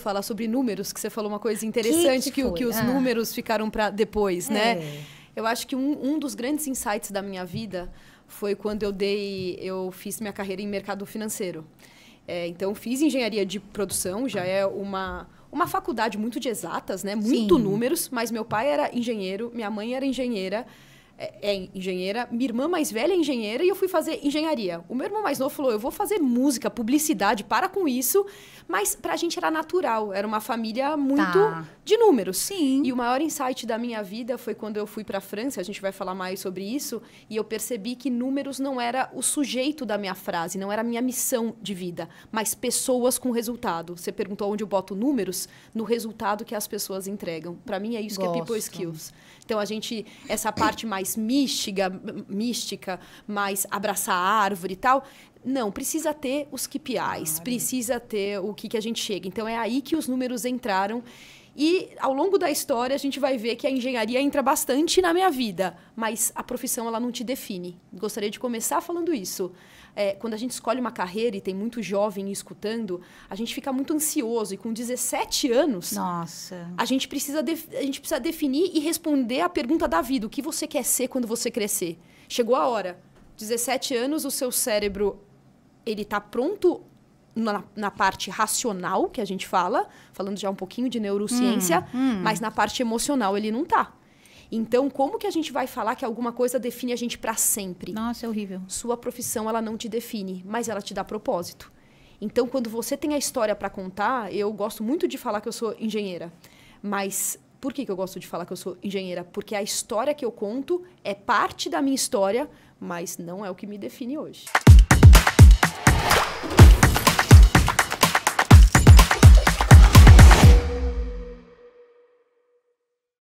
falar sobre números, que você falou uma coisa interessante, que, que, que os ah. números ficaram para depois, né? é. né? Eu acho que um, um dos grandes insights da minha vida foi quando eu dei, eu fiz minha carreira em mercado financeiro. É, então, fiz engenharia de produção, já é uma, uma faculdade muito de exatas, né? Muito Sim. números, mas meu pai era engenheiro, minha mãe era engenheira. É, é engenheira, minha irmã mais velha é engenheira e eu fui fazer engenharia. O meu irmão mais novo falou: eu vou fazer música, publicidade, para com isso. Mas pra gente era natural, era uma família muito tá. de números. Sim. E o maior insight da minha vida foi quando eu fui pra França, a gente vai falar mais sobre isso, e eu percebi que números não era o sujeito da minha frase, não era a minha missão de vida, mas pessoas com resultado. Você perguntou onde eu boto números? No resultado que as pessoas entregam. Para mim é isso Gosto. que é people skills. Então a gente, essa parte mais mais mística, mística, mais abraçar a árvore e tal. Não, precisa ter os KPIs, claro. precisa ter o que, que a gente chega. Então é aí que os números entraram e ao longo da história a gente vai ver que a engenharia entra bastante na minha vida, mas a profissão ela não te define. Gostaria de começar falando isso. É, quando a gente escolhe uma carreira e tem muito jovem escutando, a gente fica muito ansioso e com 17 anos, nossa, a gente precisa a gente precisa definir e responder a pergunta da vida, o que você quer ser quando você crescer. Chegou a hora. 17 anos, o seu cérebro ele está pronto na, na, parte racional, que a gente fala, falando já um pouquinho de neurociência, hum, hum. mas na parte emocional ele não tá. Então, como que a gente vai falar que alguma coisa define a gente para sempre? Nossa, é horrível. Sua profissão, ela não te define, mas ela te dá propósito. Então, quando você tem a história para contar, eu gosto muito de falar que eu sou engenheira. Mas por que, que eu gosto de falar que eu sou engenheira? Porque a história que eu conto é parte da minha história, mas não é o que me define hoje.